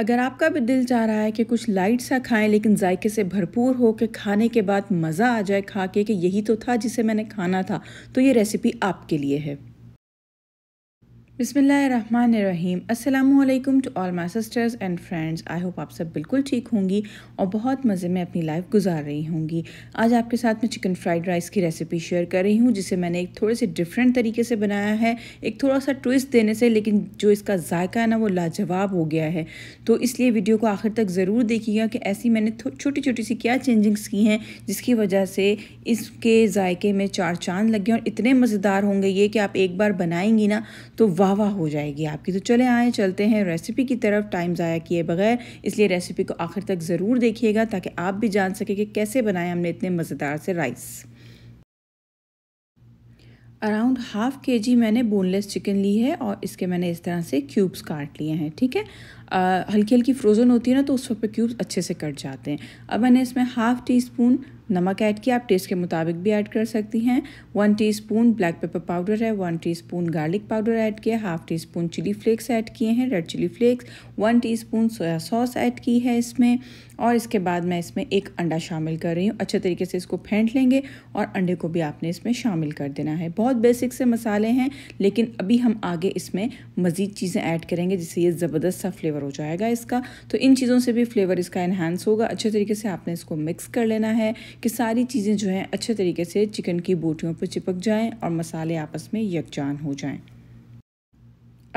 अगर आपका भी दिल चाह रहा है कि कुछ लाइट सा खाएं लेकिन जायके से भरपूर हो के खाने के बाद मज़ा आ जाए खा के कि यही तो था जिसे मैंने खाना था तो ये रेसिपी आपके लिए है बिसमीम अल्लाम to all my sisters and friends I hope आप सब बिल्कुल ठीक होंगी और बहुत मज़े में अपनी लाइफ गुजार रही होंगी आज आपके साथ मैं चिकन फ्राइड राइस की रेसिपी शेयर कर रही हूँ जिसे मैंने एक थोड़े से डिफरेंट तरीके से बनाया है एक थोड़ा सा ट्विस्ट देने से लेकिन जो इसका जायका है ना वो लाजवाब हो गया है तो इसलिए वीडियो को आखिर तक ज़रूर देखिएगा कि ऐसी मैंने छोटी छोटी सी क्या चेंजिंग्स की हैं जिसकी वजह से इसके जायके में चार चांद लग गए और इतने मज़ेदार होंगे ये कि आप एक बार बनाएंगी ना तो वाह वाह वाह हो जाएगी आपकी तो चले आए चलते हैं रेसिपी की तरफ टाइम ज़ाया किए बगैर इसलिए रेसिपी को आखिर तक ज़रूर देखिएगा ताकि आप भी जान सकें कि कैसे बनाए हमने इतने मज़ेदार से राइस अराउंड हाफ़ के जी मैंने बोनलेस चिकन ली है और इसके मैंने इस तरह से क्यूब्स काट लिए हैं ठीक है हल्की हल्की फ्रोज़न होती है ना तो उस पर क्यूब्स अच्छे से कट जाते हैं अब मैंने इसमें हाफ़ टी स्पून नमक ऐड किया आप टेस्ट के मुताबिक भी ऐड कर सकती हैं one teaspoon black pepper powder है one teaspoon garlic powder add किया half teaspoon chilli flakes add किए हैं red chilli flakes one teaspoon soya sauce add की है इसमें और इसके बाद मैं इसमें एक अंडा शामिल कर रही हूँ अच्छे तरीके से इसको फेंट लेंगे और अंडे को भी आपने इसमें शामिल कर देना है बहुत बेसिक से मसाले हैं लेकिन अभी हम आगे इसमें मज़ीद चीज़ें ऐड करेंगे जिससे ये ज़बरदस्त सा फ्लेवर फ्लेवर हो जाएगा इसका तो इन चीज़ों से भी फ्लेवर इसका इन्हांस होगा अच्छे तरीके से आपने इसको मिक्स कर लेना है कि सारी चीज़ें जो हैं अच्छे तरीके से चिकन की बोटियों पर चिपक जाएँ और मसाले आपस में यकजान हो जाएँ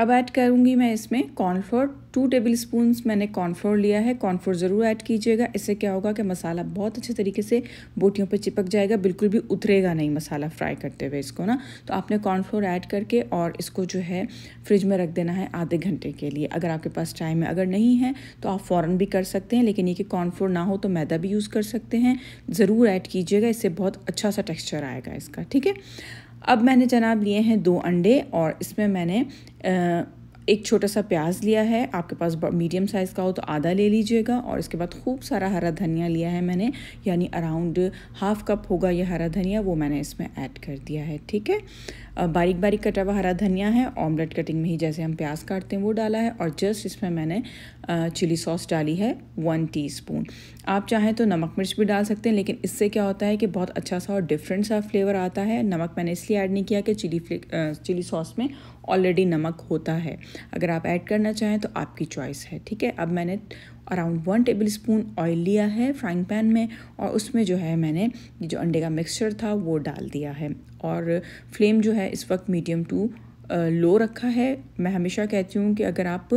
अब ऐड करूँगी मैं इसमें कॉर्नफ्लोर टू टेबल स्पून मैंने कॉर्नफ्लोर लिया है कॉर्नफ्लोर ज़रूर ऐड कीजिएगा इससे क्या होगा कि मसाला बहुत अच्छे तरीके से बोटियों पर चिपक जाएगा बिल्कुल भी उतरेगा नहीं मसाला फ्राई करते हुए इसको ना तो आपने कॉर्नफ्लोर ऐड करके और इसको जो है फ्रिज में रख देना है आधे घंटे के लिए अगर आपके पास टाइम है अगर नहीं है तो आप फ़ौर भी कर सकते हैं लेकिन ये कि कॉर्नफ्लोर ना हो तो मैदा भी यूज़ कर सकते हैं ज़रूर ऐड कीजिएगा इससे बहुत अच्छा सा टेक्स्चर आएगा इसका ठीक है अब मैंने जनाब लिए हैं दो अंडे और इसमें मैंने एक छोटा सा प्याज लिया है आपके पास मीडियम साइज़ का हो तो आधा ले लीजिएगा और इसके बाद खूब सारा हरा धनिया लिया है मैंने यानी अराउंड हाफ कप होगा ये हरा धनिया वो मैंने इसमें ऐड कर दिया है ठीक है बारीक बारीक कटा हुआ हरा धनिया है ऑमलेट कटिंग में ही जैसे हम प्याज काटते हैं वो डाला है और जस्ट इसमें मैंने चिली सॉस डाली है वन टी आप चाहें तो नमक मिर्च भी डाल सकते हैं लेकिन इससे क्या होता है कि बहुत अच्छा सा और डिफरेंट सा फ्लेवर आता है नमक मैंने इसलिए ऐड नहीं किया कि चिली चिली सॉस में ऑलरेडी नमक होता है अगर आप ऐड करना चाहें तो आपकी चॉइस है ठीक है अब मैंने around one tablespoon oil लिया है फ्राइंग पैन में और उसमें जो है मैंने ये जो अंडे का मिक्सचर था वो डाल दिया है और फ्लेम जो है इस वक्त मीडियम टू लो रखा है मैं हमेशा कहती हूँ कि अगर आप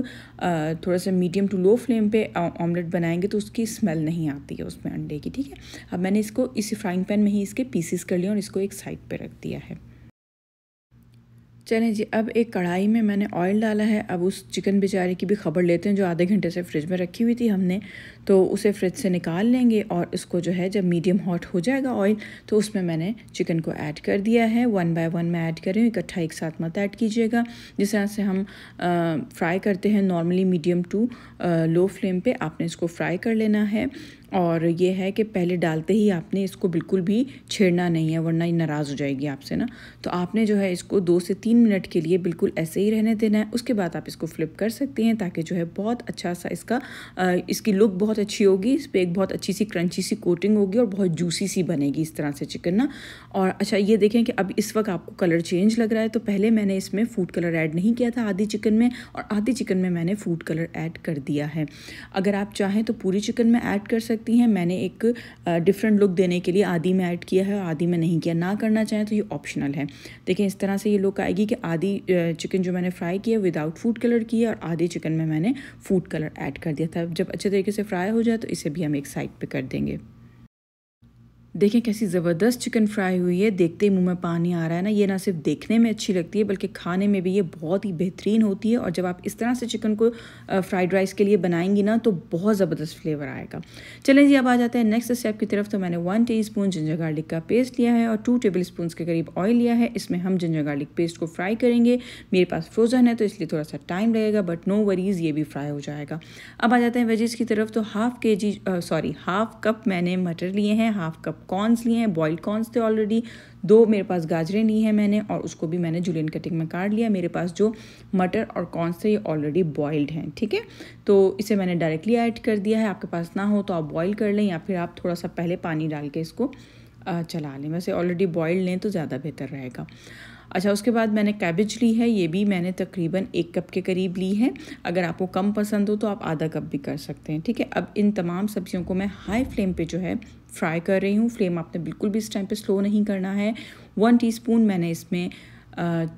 थोड़ा सा मीडियम टू लो फ्लेम पे ऑमलेट बनाएंगे तो उसकी स्मेल नहीं आती है उसमें अंडे की ठीक है अब मैंने इसको इसी फ्राइंग पैन में ही इसके पीसीस कर लिए और इसको एक साइड पे रख दिया है चलें जी अब एक कढ़ाई में मैंने ऑयल डाला है अब उस चिकन बेचारे की भी खबर लेते हैं जो आधे घंटे से फ्रिज में रखी हुई थी हमने तो उसे फ्रिज से निकाल लेंगे और इसको जो है जब मीडियम हॉट हो जाएगा ऑयल तो उसमें मैंने चिकन को ऐड कर दिया है वन बाय वन मैं ऐड कर रही हूँ इकट्ठा एक साथ मत ऐड कीजिएगा जिस तरह से हम फ्राई करते हैं normally medium to low flame पर आपने इसको फ्राई कर लेना है और ये है कि पहले डालते ही आपने इसको बिल्कुल भी छेड़ना नहीं है वरना ये नाराज़ हो जाएगी आपसे ना तो आपने जो है इसको दो से तीन मिनट के लिए बिल्कुल ऐसे ही रहने देना है उसके बाद आप इसको फ्लिप कर सकते हैं ताकि जो है बहुत अच्छा सा इसका इसकी लुक बहुत अच्छी होगी इस पर एक बहुत अच्छी सी क्रंची सी कोटिंग होगी और बहुत जूसी सी बनेगी इस तरह से चिकन ना और अच्छा ये देखें कि अब इस वक्त आपको कलर चेंज लग रहा है तो पहले मैंने इसमें फूड कलर ऐड नहीं किया था आधी चिकन में और आधी चिकन में मैंने फूड कलर ऐड कर दिया है अगर आप चाहें तो पूरी चिकन में ऐड कर सकते सकती हैं मैंने एक डिफरेंट लुक देने के लिए आदि में ऐड किया है और आदि में नहीं किया ना करना चाहें तो ये ऑप्शनल है देखें इस तरह से ये लुक आएगी कि आधी चिकन जो मैंने फ्राई किया विदाउट फूड कलर किया और आधे चिकन में मैंने फूड कलर ऐड कर दिया था जब अच्छे तरीके से फ्राई हो जाए तो इसे भी हम एक साइड पर कर देंगे देखें कैसी ज़बरदस्त चिकन फ्राई हुई है देखते ही मुंह में पानी आ रहा है ना ये ना सिर्फ देखने में अच्छी लगती है बल्कि खाने में भी ये बहुत ही बेहतरीन होती है और जब आप इस तरह से चिकन को फ्राइड राइस के लिए बनाएंगी ना तो बहुत ज़बरदस्त फ्लेवर आएगा चलें जी अब आ जाते हैं नेक्स्ट स्टेप की तरफ तो मैंने one teaspoon ginger garlic का पेस्ट लिया है और टू टेबल स्पून के करीब ऑयल लिया है इसमें हम जिंजर गार्लिक पेस्ट को फ्राई करेंगे मेरे पास फ्रोज़न है तो इसलिए थोड़ा सा टाइम लगेगा बट नो वरीज़ ये भी फ्राई हो जाएगा अब आ जाते हैं वेजेस की तरफ तो हाफ़ के जी सॉरी हाफ़ कप मैंने मटर लिए हैं हाफ़ कप कॉर्नस लिए हैं बॉयल्ड कॉर्नस थे ऑलरेडी दो मेरे पास गाजरें ली हैं मैंने और उसको भी मैंने जुलियन कटिंग में काट लिया मेरे पास जो मटर और कॉर्नस थे ये ऑलरेडी बॉयल्ड हैं ठीक है तो इसे मैंने डायरेक्टली ऐड कर दिया है आपके पास ना हो तो आप बॉयल कर लें या फिर आप थोड़ा सा पहले पानी डाल के इसको चला लें वैसे ऑलरेडी बॉयल्ड लें तो ज़्यादा बेहतर रहेगा अच्छा उसके बाद मैंने कैबेज ली है ये भी मैंने तकरीबन एक कप के करीब ली है अगर आपको कम पसंद हो तो आप आधा कप भी कर सकते हैं ठीक है अब इन तमाम सब्जियों को मैं हाई फ्लेम पे जो है फ्राई कर रही हूँ फ्लेम आपने बिल्कुल भी इस टाइम पे स्लो नहीं करना है वन टीस्पून मैंने इसमें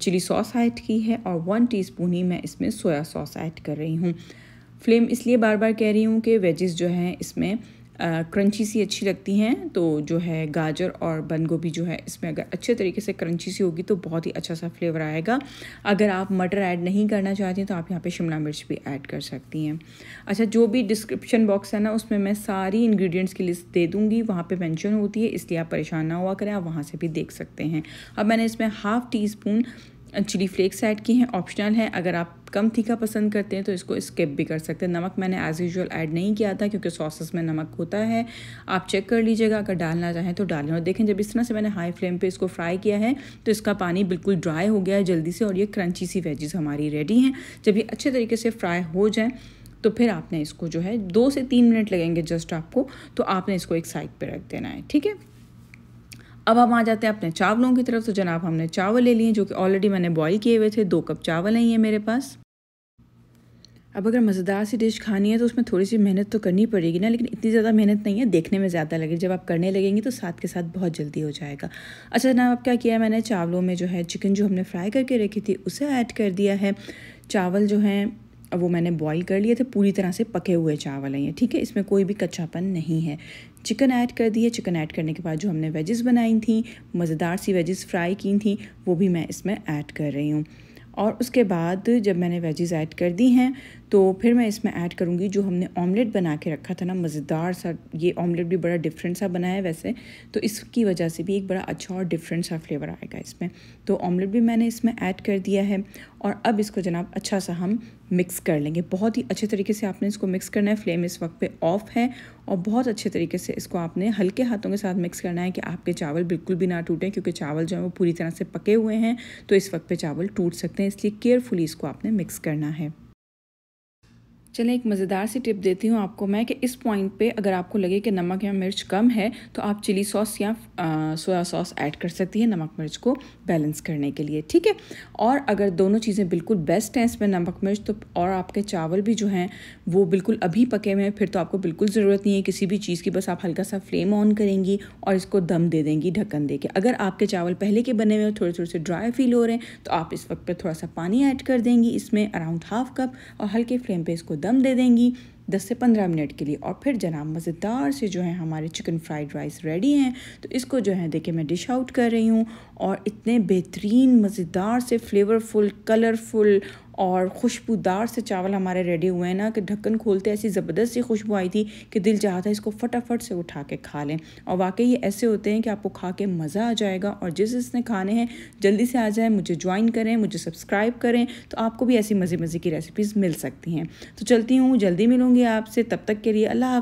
चिली सॉस ऐड की है और वन टीस्पून ही मैं इसमें सोया सॉस ऐड कर रही हूँ फ्लेम इसलिए बार बार कह रही हूँ कि वेजेस जो हैं इसमें क्रंची सी अच्छी लगती हैं तो जो है गाजर और बंद गोभी जो है इसमें अगर अच्छे तरीके से क्रंची सी होगी तो बहुत ही अच्छा सा फ्लेवर आएगा अगर आप मटर ऐड नहीं करना चाहती तो आप यहाँ पे शिमला मिर्च भी ऐड कर सकती हैं अच्छा जो भी डिस्क्रिप्शन बॉक्स है ना उसमें मैं सारी इन्ग्रीडियंट्स की लिस्ट दे दूँगी वहाँ पर मैंशन होती है इसलिए आप परेशान ना हुआ करें आप वहाँ से भी देख सकते हैं अब मैंने इसमें half teaspoon chilli flakes add की हैं ऑप्शनल है अगर आप कम तीखा पसंद करते हैं तो इसको स्किप भी कर सकते हैं नमक मैंने एज़ यूजल ऐड नहीं किया था क्योंकि सॉसेस में नमक होता है आप चेक कर लीजिएगा अगर डालना चाहें तो डालें और देखें जब इस तरह से मैंने हाई फ्लेम पे इसको फ्राई किया है तो इसका पानी बिल्कुल ड्राई हो गया है जल्दी से और ये क्रंची सी वेजेस हमारी रेडी हैं जब ये अच्छे तरीके से फ्राई हो जाएँ तो फिर आपने इसको जो है दो से तीन मिनट लगेंगे जस्ट आपको तो आपने इसको एक साइड पर रख देना है ठीक है अब हम आ जाते हैं अपने चावलों की तरफ तो जनाब हमने चावल ले लिए जो कि ऑलरेडी मैंने बॉईल किए हुए थे दो कप चावल हैं ये मेरे पास अब अगर मज़ेदार सी डिश खानी है तो उसमें थोड़ी सी मेहनत तो करनी पड़ेगी ना लेकिन इतनी ज़्यादा मेहनत नहीं है देखने में ज़्यादा लगेगी जब आप करने लगेंगे तो साथ के साथ बहुत जल्दी हो जाएगा अच्छा जनाब अब क्या किया मैंने चावलों में जो है चिकन जो हमने फ्राई करके रखी थी उसे ऐड कर दिया है चावल जो हैं वो मैंने बॉईल कर लिए थे पूरी तरह से पके हुए चावल हैं ये ठीक है इसमें कोई भी कच्चापन नहीं है चिकन ऐड कर दी है चिकन ऐड करने के बाद जो हमने वेजेस बनाई थी मज़ेदार सी वेजेस फ्राई की थी वो भी मैं इसमें ऐड कर रही हूँ और उसके बाद जब मैंने वेजेस ऐड कर दी हैं तो फिर मैं इसमें ऐड करूँगी जो हमने ऑमलेट बना के रखा था ना मज़ेदार सा ये ऑमलेट भी बड़ा डिफरेंट सा बना है वैसे तो इसकी वजह से भी एक बड़ा अच्छा और डिफरेंट सा फ्लेवर आएगा इसमें तो ऑमलेट भी मैंने इसमें ऐड कर दिया है और अब इसको जनाब अच्छा सा हम मिक्स कर लेंगे बहुत ही अच्छे तरीके से आपने इसको मिक्स करना है फ्लेम इस वक्त पे ऑफ है और बहुत अच्छे तरीके से इसको आपने हल्के हाथों के साथ मिक्स करना है कि आपके चावल बिल्कुल भी ना टूटें क्योंकि चावल जो है वो पूरी तरह से पके हुए हैं तो इस वक्त पे चावल टूट सकते हैं इसलिए केयरफुली इसको आपने मिक्स करना है चलें एक मज़ेदार सी टिप देती हूँ आपको मैं कि इस पॉइंट पे अगर आपको लगे कि नमक या मिर्च कम है तो आप चिली सॉस या सोया सॉस ऐड कर सकती है नमक मिर्च को बैलेंस करने के लिए ठीक है और अगर दोनों चीज़ें बिल्कुल बेस्ट हैं इसमें नमक मिर्च तो और आपके चावल भी जो हैं वो बिल्कुल अभी पके हुए हैं फिर तो आपको बिल्कुल ज़रूरत नहीं है किसी भी चीज़ की बस आप हल्का सा फ्लेम ऑन करेंगी और इसको दम दे देंगी ढक्कन दे के अगर आपके चावल पहले के बने हुए हैं थोड़े थोड़े से ड्राई फील हो रहे हैं तो आप इस वक्त पर थोड़ा सा पानी ऐड कर देंगी इसमें अराउंड हाफ कप और हल्के फ्लेम पर इसको दम दे देंगी दस से पंद्रह मिनट के लिए और फिर जनाब मज़ेदार से जो है हमारे चिकन फ्राइड राइस रेडी हैं तो इसको जो है देखिए मैं डिश आउट कर रही हूँ और इतने बेहतरीन मज़ेदार से फ्लेवरफुल कलरफुल और खुशबूदार से चावल हमारे रेडी हुए हैं ना कि ढक्कन खोलते ऐसी ज़बरदस्त सी खुशबू आई थी कि दिल चाहता है इसको फटाफट से उठा के खा लें और वाकई ये ऐसे होते हैं कि आपको खा के मज़ा आ जाएगा और जिस जिसने खाने हैं जल्दी से आ जाए मुझे ज्वाइन करें मुझे सब्सक्राइब करें तो आपको भी ऐसी मज़े मज़े की रेसिपीज़ मिल सकती हैं तो चलती हूँ जल्दी मिलूँगी आपसे तब तक के लिए अल्लाह